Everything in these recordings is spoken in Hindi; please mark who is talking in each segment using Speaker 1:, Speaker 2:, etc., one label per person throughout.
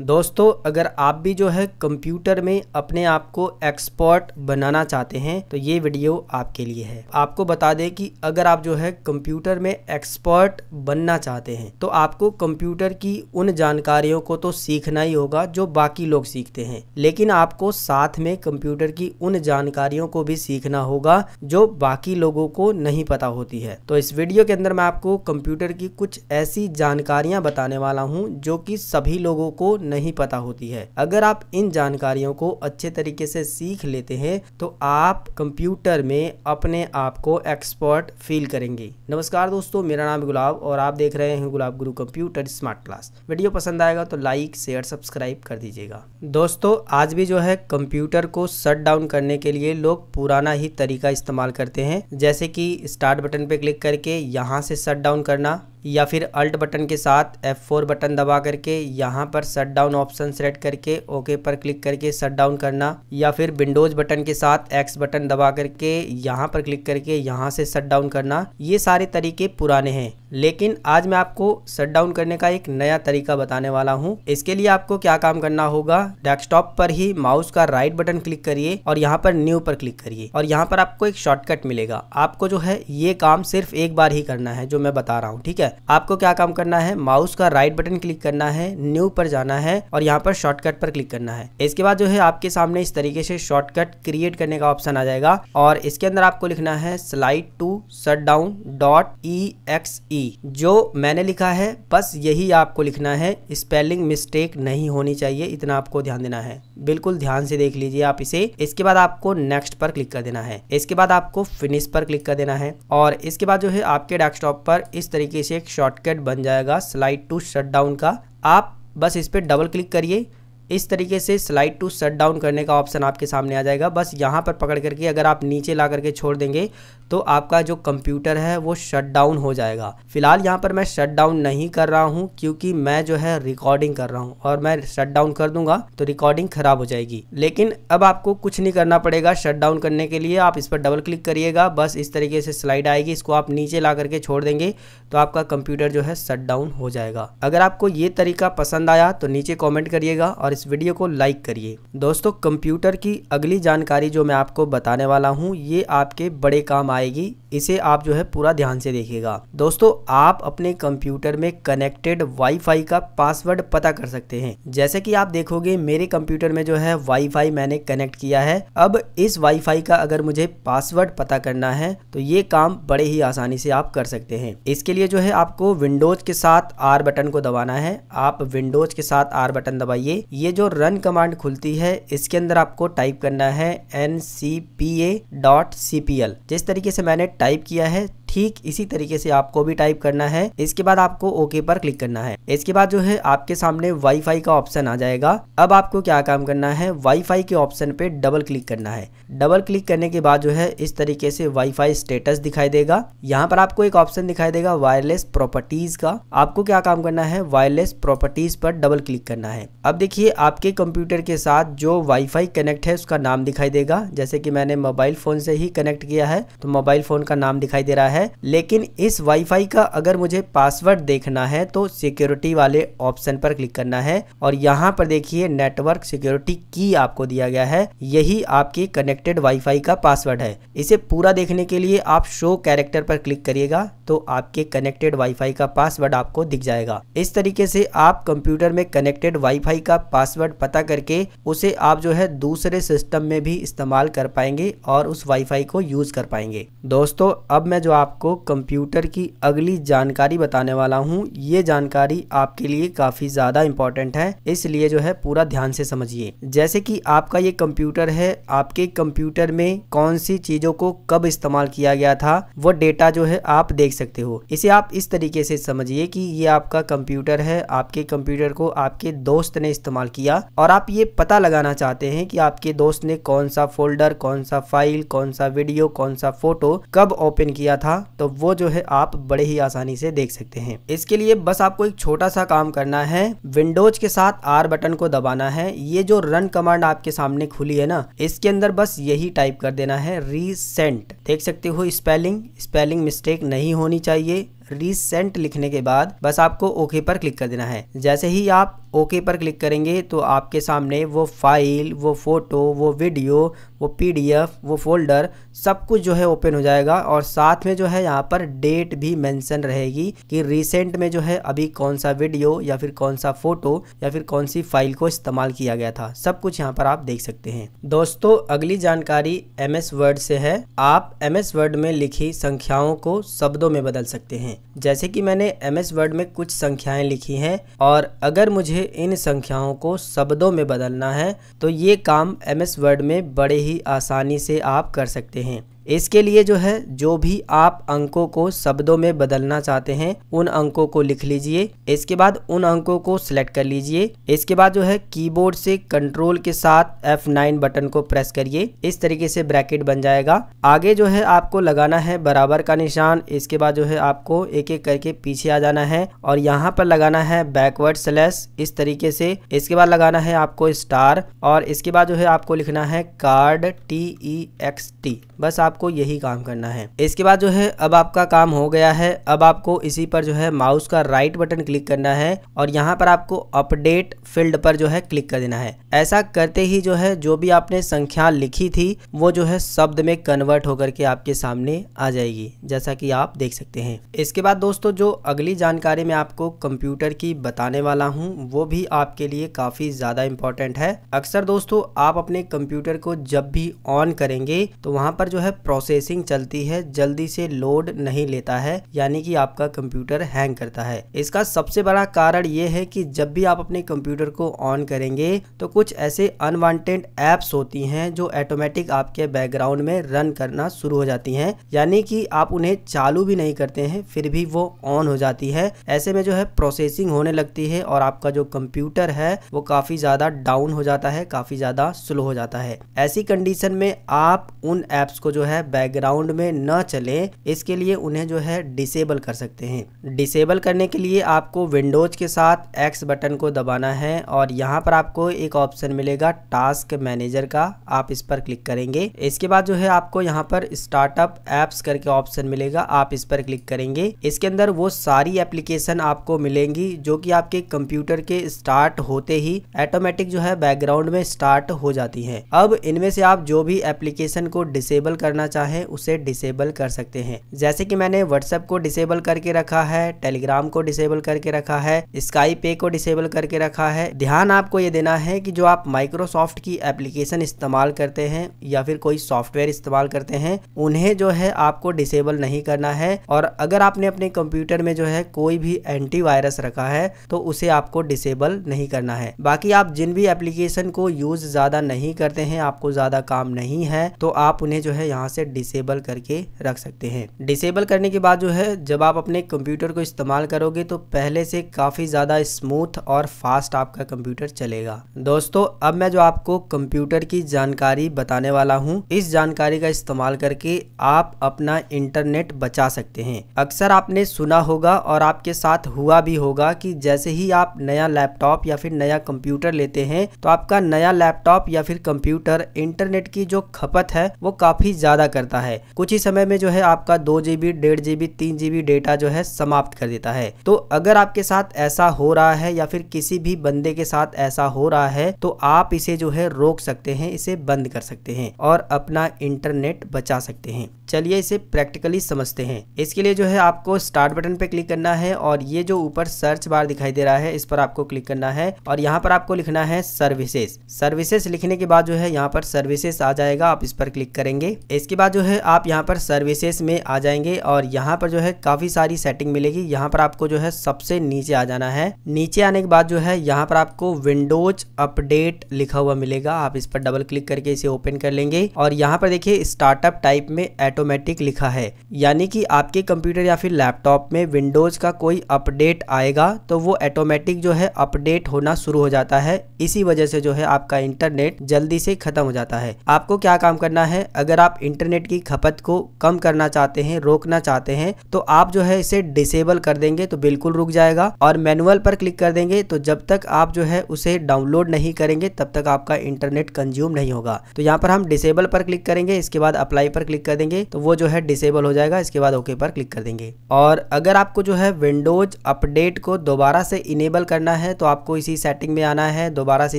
Speaker 1: दोस्तों अगर आप भी जो है कंप्यूटर में अपने आप को एक्सपर्ट बनाना चाहते हैं तो ये वीडियो आपके लिए है आपको बता दें कि अगर आप जो है कंप्यूटर में एक्सपर्ट बनना चाहते हैं तो आपको कंप्यूटर की उन जानकारियों को तो सीखना ही होगा जो बाकी लोग सीखते हैं लेकिन आपको साथ में कंप्यूटर की उन जानकारियों को भी सीखना होगा जो बाकी लोगों को नहीं पता होती है तो इस वीडियो के अंदर मैं आपको कंप्यूटर की कुछ ऐसी जानकारियां बताने वाला हूँ जो कि सभी लोगों को नहीं पता होती है अगर आप इन जानकारियों को अच्छे तरीके से सीख लेते हैं तो आप कंप्यूटर में अपने आप को एक्सपर्ट फील करेंगे नमस्कार दोस्तों मेरा नाम गुलाब और आप देख रहे हैं गुलाब गुरु कंप्यूटर स्मार्ट क्लास वीडियो पसंद आएगा तो लाइक शेयर सब्सक्राइब कर दीजिएगा दोस्तों आज भी जो है कंप्यूटर को शट डाउन करने के लिए लोग पुराना ही तरीका इस्तेमाल करते हैं जैसे कि स्टार्ट बटन पे क्लिक करके यहाँ से शट डाउन करना या फिर अल्ट बटन के साथ F4 बटन दबा करके यहाँ पर शट डाउन ऑप्शन सेलेक्ट करके ओके पर क्लिक करके शट डाउन करना या फिर विंडोज बटन के साथ एक्स बटन दबा करके यहाँ पर क्लिक करके यहाँ से शट डाउन करना ये सारे तरीके पुराने हैं लेकिन आज मैं आपको शट डाउन करने का एक नया तरीका बताने वाला हूँ इसके लिए आपको क्या काम करना होगा डेस्कटॉप पर ही माउस का राइट बटन क्लिक करिए और यहाँ पर न्यू पर क्लिक करिए और यहाँ पर आपको एक शॉर्टकट मिलेगा आपको जो है ये काम सिर्फ एक बार ही करना है जो मैं बता रहा हूँ ठीक है आपको क्या काम करना है माउस का राइट बटन क्लिक करना है न्यू पर जाना है और यहाँ पर शॉर्टकट पर क्लिक करना है इसके बाद जो है आपके सामने इस तरीके से शॉर्टकट क्रिएट करने का ऑप्शन आ जाएगा और इसके अंदर आपको लिखना है slide to shut down dot E X E जो मैंने लिखा है बस यही आपको लिखना है स्पेलिंग मिस्टेक नहीं होनी चाहिए इतना आपको ध्यान देना है बिल्कुल ध्यान से देख लीजिए आप इसे इसके बाद आपको नेक्स्ट पर क्लिक कर देना है इसके बाद आपको फिनिश पर क्लिक कर देना है और इसके बाद जो है आपके डेस्कटॉप पर इस तरीके से एक एक शॉर्टकट बन जाएगा स्लाइड टू शट डाउन का आप बस इस पर डबल क्लिक करिए इस तरीके से स्लाइड टू शट डाउन करने का ऑप्शन आपके सामने आ जाएगा बस यहाँ पर पकड़ करके अगर आप नीचे ला करके छोड़ देंगे तो आपका जो कंप्यूटर है वो शट डाउन हो जाएगा फिलहाल यहाँ पर मैं शट डाउन नहीं कर रहा हूँ क्योंकि मैं जो है रिकॉर्डिंग कर रहा हूँ और मैं शट डाउन कर दूंगा तो रिकॉर्डिंग खराब हो जाएगी लेकिन अब आपको कुछ नहीं करना पड़ेगा शट डाउन करने के लिए आप इस पर डबल क्लिक करिएगा बस इस तरीके से स्लाइड आएगी इसको आप नीचे ला करके छोड़ देंगे तो आपका कंप्यूटर जो है शट डाउन हो जाएगा अगर आपको ये तरीका पसंद आया तो नीचे कॉमेंट करिएगा और इस वीडियो को लाइक करिए दोस्तों कंप्यूटर की अगली जानकारी जो मैं आपको बताने वाला हूँ ये आपके बड़े काम आएगी इसे आप जो है पूरा ध्यान से देखिएगा दोस्तों आप अपने कंप्यूटर में कनेक्टेड वाईफाई का पासवर्ड पता कर सकते हैं जैसे कि आप देखोगे मेरे कंप्यूटर में जो है वाईफाई मैंने कनेक्ट किया है अब इस वाईफाई का अगर मुझे पासवर्ड पता करना है तो ये काम बड़े ही आसानी से आप कर सकते हैं इसके लिए जो है आपको विंडोज के साथ आर बटन को दबाना है आप विंडोज के साथ आर बटन दबाइए ये ये जो रन कमांड खुलती है इसके अंदर आपको टाइप करना है N C P A dot C P L जिस तरीके से मैंने टाइप किया है ठीक इसी तरीके से आपको भी टाइप करना है इसके बाद आपको ओके पर क्लिक करना है इसके बाद जो है आपके सामने वाईफाई का ऑप्शन आ जाएगा अब आपको क्या काम करना है वाईफाई के ऑप्शन पे डबल क्लिक करना है डबल क्लिक करने के बाद जो है इस तरीके से वाईफाई स्टेटस दिखाई देगा यहाँ पर आपको एक ऑप्शन दिखाई देगा वायरलेस प्रॉपर्टीज का आपको क्या काम करना है वायरलेस प्रॉपर्टीज पर डबल क्लिक करना है अब देखिए आपके कंप्यूटर के साथ जो वाईफाई कनेक्ट है उसका नाम दिखाई देगा जैसे कि मैंने मोबाइल फोन से ही कनेक्ट किया है तो मोबाइल फोन का नाम दिखाई दे रहा है है लेकिन इस वाईफाई का अगर मुझे पासवर्ड देखना है तो सिक्योरिटी वाले ऑप्शन पर क्लिक करना है और यहाँ पर देखिए नेटवर्क सिक्योरिटी की आपको दिया गया है यही आपके कनेक्टेड वाईफाई का पासवर्ड है इसे पूरा देखने के लिए आप शो कैरेक्टर पर क्लिक करिएगा तो आपके कनेक्टेड वाईफाई का पासवर्ड आपको दिख जाएगा इस तरीके से आप कंप्यूटर में कनेक्टेड वाईफाई का पासवर्ड पता करके उसे आप जो है दूसरे सिस्टम में भी इस्तेमाल कर पाएंगे और उस वाईफाई को यूज कर पाएंगे दोस्तों अब मैं जो आप आपको कंप्यूटर की अगली जानकारी बताने वाला हूँ ये जानकारी आपके लिए काफ़ी ज़्यादा इम्पोर्टेंट है इसलिए जो है पूरा ध्यान से समझिए जैसे कि आपका ये कंप्यूटर है आपके कंप्यूटर में कौन सी चीज़ों को कब इस्तेमाल किया गया था वो डेटा जो है आप देख सकते हो इसे आप इस तरीके से समझिए कि ये आपका कंप्यूटर है आपके कंप्यूटर को आपके दोस्त ने इस्तेमाल किया और आप ये पता लगाना चाहते हैं कि आपके दोस्त ने कौन सा फोल्डर कौन सा फाइल कौन सा वीडियो कौन सा फोटो कब ओपन किया था तो वो जो है आप बड़े ही आसानी से देख सकते हैं इसके लिए बस आपको एक छोटा सा काम करना है विंडोज के साथ आर बटन को दबाना है ये जो रन कमांड आपके सामने खुली है ना इसके अंदर बस यही टाइप कर देना है रीसेंट देख सकते हो स्पेलिंग स्पेलिंग मिस्टेक नहीं होनी चाहिए रिसेंट लिखने के बाद बस आपको ओके पर क्लिक कर देना है जैसे ही आप ओके पर क्लिक करेंगे तो आपके सामने वो फाइल वो फ़ोटो वो वीडियो वो पीडीएफ वो फोल्डर सब कुछ जो है ओपन हो जाएगा और साथ में जो है यहाँ पर डेट भी मेंशन रहेगी कि रिसेंट में जो है अभी कौन सा वीडियो या फिर कौन सा फ़ोटो या फिर कौन सी फाइल को इस्तेमाल किया गया था सब कुछ यहाँ पर आप देख सकते हैं दोस्तों अगली जानकारी एम एस वर्ड से है आप एम वर्ड में लिखी संख्याओं को शब्दों में बदल सकते हैं जैसे कि मैंने एम एस वर्ड में कुछ संख्याएं लिखी हैं और अगर मुझे इन संख्याओं को शब्दों में बदलना है तो ये काम एम एस वर्ड में बड़े ही आसानी से आप कर सकते हैं इसके लिए जो है जो भी आप अंकों को शब्दों में बदलना चाहते हैं उन अंकों को लिख लीजिए इसके बाद उन अंकों को सिलेक्ट कर लीजिए इसके बाद जो है कीबोर्ड से कंट्रोल के साथ F9 बटन को प्रेस करिए इस तरीके से ब्रैकेट बन जाएगा आगे जो है आपको लगाना है बराबर का निशान इसके बाद जो है आपको एक एक करके पीछे आ जाना है और यहाँ पर लगाना है बैकवर्ड स्लैश इस तरीके से इसके बाद लगाना है आपको स्टार और इसके बाद जो है आपको लिखना है card T E X T बस आप आपको यही काम करना है इसके बाद जो है अब आपका काम हो गया है अब आपको इसी पर जो है माउस का राइट बटन क्लिक करना है और यहाँ पर आपको अपडेट फील्ड पर जो है क्लिक कर देना है ऐसा करते ही जो है जो भी आपने संख्या लिखी थी वो जो है शब्द में कन्वर्ट होकर के आपके सामने आ जाएगी जैसा कि आप देख सकते हैं इसके बाद दोस्तों जो अगली जानकारी मैं आपको कंप्यूटर की बताने वाला हूँ वो भी आपके लिए काफ़ी ज़्यादा इम्पोर्टेंट है अक्सर दोस्तों आप अपने कंप्यूटर को जब भी ऑन करेंगे तो वहां पर जो है प्रोसेसिंग चलती है जल्दी से लोड नहीं लेता है यानी कि आपका कंप्यूटर हैंग करता है इसका सबसे बड़ा कारण ये है कि जब भी आप अपने कंप्यूटर को ऑन करेंगे तो कुछ ऐसे अनवांटेड एप्स होती हैं जो ऑटोमेटिक आपके बैकग्राउंड में रन करना शुरू हो जाती हैं यानी कि आप उन्हें चालू भी नहीं करते हैं फिर भी वो ऑन हो जाती है ऐसे में जो है प्रोसेसिंग होने लगती है और आपका जो कंप्यूटर है वो काफ़ी ज़्यादा डाउन हो जाता है काफ़ी ज़्यादा स्लो हो जाता है ऐसी कंडीशन में आप उन एप्स को जो है है बैकग्राउंड में न चले इसके लिए उन्हें जो है डिसेबल कर सकते हैं डिसेबल करने के लिए आपको विंडोज के साथ एक्स बटन को दबाना है और यहाँ पर आपको एक ऑप्शन मिलेगा टास्क मैनेजर का आप इस पर क्लिक करेंगे इसके बाद जो है आपको यहाँ पर स्टार्टअप एप्स करके ऑप्शन मिलेगा आप इस पर क्लिक करेंगे इसके अंदर वो सारी एप्लीकेशन आपको मिलेंगी जो कि आपके कंप्यूटर के स्टार्ट होते ही ऑटोमेटिक जो है बैकग्राउंड में स्टार्ट हो जाती है अब इनमें से आप जो भी एप्लीकेशन को डिसेबल करना करना चाहें उसे डिसेबल कर सकते हैं जैसे कि मैंने व्हाट्सएप को डिसेबल करके रखा है टेलीग्राम को डिसेबल करके रखा है स्काई पे को डिसेबल करके रखा है ध्यान आपको ये देना है कि जो आप माइक्रोसॉफ्ट की एप्लीकेशन इस्तेमाल करते हैं या फिर कोई सॉफ्टवेयर इस्तेमाल करते हैं उन्हें जो है आपको डिसेबल नहीं करना है और अगर आपने अपने कंप्यूटर में जो है कोई भी एंटीवायरस रखा है तो उसे आपको डिसेबल नहीं करना है बाकी आप जिन भी एप्लीकेशन को यूज ज्यादा नहीं करते हैं आपको ज्यादा काम नहीं है तो आप उन्हें जो है यहाँ से डिसेबल करके रख सकते हैं डिसेबल करने के बाद जो है जब आप अपने कंप्यूटर को इस्तेमाल करोगे तो पहले से काफ़ी ज़्यादा स्मूथ और फास्ट आपका कंप्यूटर चलेगा दोस्तों अब मैं जो आपको कंप्यूटर की जानकारी बताने वाला हूँ इस जानकारी का इस्तेमाल करके आप अपना इंटरनेट बचा सकते हैं अक्सर आपने सुना होगा और आपके साथ हुआ भी होगा कि जैसे ही आप नया लैपटॉप या फिर नया कंप्यूटर लेते हैं तो आपका नया लैपटॉप या फिर कंप्यूटर इंटरनेट की जो खपत है वो काफ़ी ज़्यादा ज़्यादा करता है कुछ ही समय में जो है आपका दो जी बी डेढ़ जी बी तीन जी बी डेटा जो है समाप्त कर देता है तो अगर आपके साथ ऐसा हो रहा है या फिर किसी भी बंदे के साथ ऐसा हो रहा है तो आप इसे जो है रोक सकते हैं इसे बंद कर सकते हैं और अपना इंटरनेट बचा सकते हैं चलिए इसे प्रैक्टिकली समझते हैं इसके लिए जो है आपको स्टार्ट बटन पे क्लिक करना है और ये जो ऊपर सर्च बार दिखाई दे रहा है इस पर आपको क्लिक करना है और यहाँ पर आपको लिखना है सर्विसेज सर्विसेज लिखने के बाद जो है यहाँ पर सर्विसेज आ जाएगा आप इस पर क्लिक करेंगे इस इसके बाद जो है आप यहाँ पर सर्विसेज में आ जाएंगे और यहाँ पर जो है काफ़ी सारी सेटिंग मिलेगी यहाँ पर आपको जो है सबसे नीचे आ जाना है नीचे आने के बाद जो है यहाँ पर आपको विंडोज अपडेट लिखा हुआ मिलेगा आप इस पर डबल क्लिक करके इसे ओपन कर लेंगे और यहाँ पर देखिए स्टार्टअप टाइप में ऑटोमेटिक लिखा है यानी कि आपके कंप्यूटर या फिर लैपटॉप में विंडोज का कोई अपडेट आएगा तो वो ऑटोमेटिक जो है अपडेट होना शुरू हो जाता है इसी वजह से जो है आपका इंटरनेट जल्दी से खत्म हो जाता है आपको क्या काम करना है अगर आप इंटरनेट की खपत को कम करना चाहते हैं रोकना चाहते हैं तो आप जो है इसे डिसेबल कर देंगे तो बिल्कुल रुक जाएगा और मैनुअल पर क्लिक कर देंगे तो जब तक आप जो है उसे डाउनलोड नहीं करेंगे तब तक आपका इंटरनेट कंज्यूम नहीं होगा तो यहाँ पर हम डिसेबल पर क्लिक करेंगे इसके बाद अप्लाई पर क्लिक कर देंगे तो वो जो है डिसेबल हो जाएगा इसके बाद ओके पर क्लिक कर देंगे और अगर आपको जो है विंडोज अपडेट को दोबारा से इनेबल करना है तो आपको इसी सेटिंग में आना है दोबारा से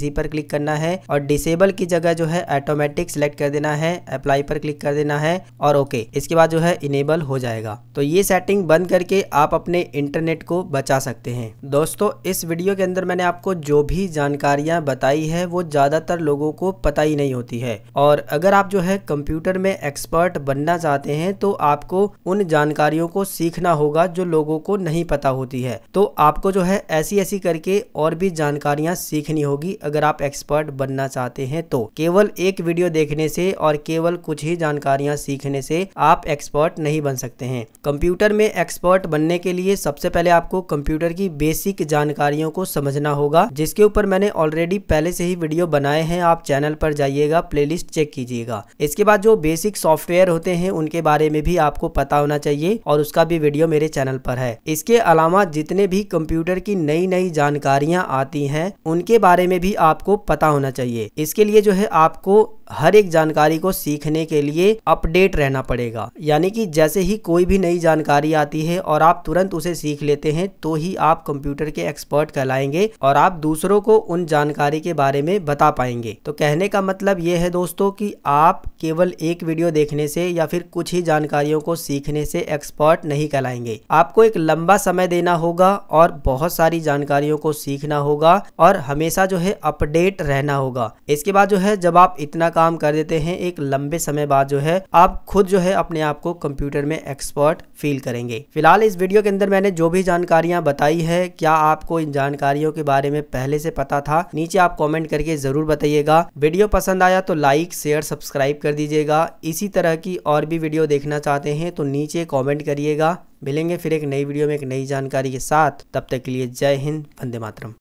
Speaker 1: इसी पर क्लिक करना है और डिसेबल की जगह जो है ऑटोमेटिक सिलेक्ट कर देना है अप्लाई पर क्लिक कर देना है और ओके इसके बाद जो है इनेबल हो जाएगा तो ये सेटिंग बंद करके आप अपने इंटरनेट को बचा सकते हैं दोस्तों इस वीडियो के अंदर मैंने आपको जो भी जानकारियां बताई है वो ज़्यादातर लोगों को पता ही नहीं होती है और अगर आप जो है कंप्यूटर में एक्सपर्ट बनना चाहते हैं तो आपको उन जानकारियों को सीखना होगा जो लोगों को नहीं पता होती है तो आपको जो है ऐसी ऐसी करके और भी जानकारियां सीखनी होगी अगर आप एक्सपर्ट बनना चाहते हैं तो केवल एक वीडियो देखने से और केवल कुछ ही जान जानकारियां सीखने से आप एक्सपर्ट नहीं बन सकते हैं कंप्यूटर में एक्सपर्ट बनने के लिए सबसे पहले आपको कंप्यूटर की बेसिक जानकारियों को समझना होगा जिसके ऊपर मैंने ऑलरेडी पहले से ही वीडियो बनाए हैं आप चैनल पर जाइएगा प्ले चेक कीजिएगा इसके बाद जो बेसिक सॉफ्टवेयर होते हैं उनके बारे में भी आपको पता होना चाहिए और उसका भी वीडियो मेरे चैनल पर है इसके अलावा जितने भी कंप्यूटर की नई नई जानकारियां आती हैं उनके बारे में भी आपको पता होना चाहिए इसके लिए जो है आपको हर एक जानकारी को सीखने के लिए अपडेट रहना पड़ेगा यानी कि जैसे ही कोई भी नई जानकारी आती है और आप तुरंत उसे सीख लेते हैं तो ही आप कंप्यूटर के एक्सपर्ट कहलाएंगे और आप दूसरों को उन जानकारी के बारे में बता पाएंगे तो कहने का मतलब ये है दोस्तों कि आप केवल एक वीडियो देखने से या फिर कुछ ही जानकारियों को सीखने से एक्सपर्ट नहीं कहलाएंगे आपको एक लंबा समय देना होगा और बहुत सारी जानकारियों को सीखना होगा और हमेशा जो है अपडेट रहना होगा इसके बाद जो है जब आप इतना काम कर देते हैं एक लंबे समय बाद जो है आप खुद जो है अपने आप को कंप्यूटर में एक्सपर्ट फील करेंगे फिलहाल इस वीडियो के अंदर मैंने जो भी जानकारियां बताई है क्या आपको इन जानकारियों के बारे में पहले से पता था नीचे आप कॉमेंट करके जरूर बताइएगा वीडियो पसंद आया तो लाइक शेयर सब्सक्राइब कर दीजिएगा इसी तरह की और भी वीडियो देखना चाहते हैं तो नीचे कॉमेंट करिएगा मिलेंगे फिर एक नई वीडियो में एक नई जानकारी के साथ तब तक के लिए जय हिंद वंदे मातरम